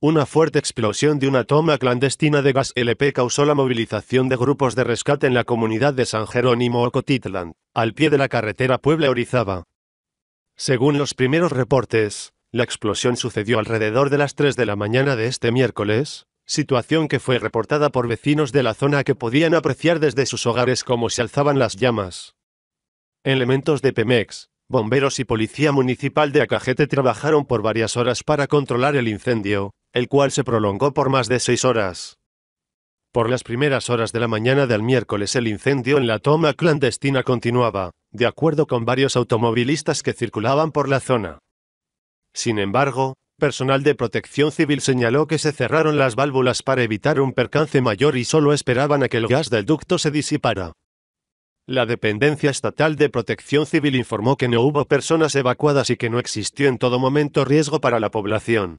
Una fuerte explosión de una toma clandestina de gas LP causó la movilización de grupos de rescate en la comunidad de San Jerónimo Ocotitlán, al pie de la carretera Puebla-Orizaba. Según los primeros reportes, la explosión sucedió alrededor de las 3 de la mañana de este miércoles, situación que fue reportada por vecinos de la zona que podían apreciar desde sus hogares cómo se alzaban las llamas. Elementos de Pemex, bomberos y policía municipal de Acajete trabajaron por varias horas para controlar el incendio, el cual se prolongó por más de seis horas. Por las primeras horas de la mañana del miércoles el incendio en la toma clandestina continuaba, de acuerdo con varios automovilistas que circulaban por la zona. Sin embargo, personal de protección civil señaló que se cerraron las válvulas para evitar un percance mayor y solo esperaban a que el gas del ducto se disipara. La Dependencia Estatal de Protección Civil informó que no hubo personas evacuadas y que no existió en todo momento riesgo para la población.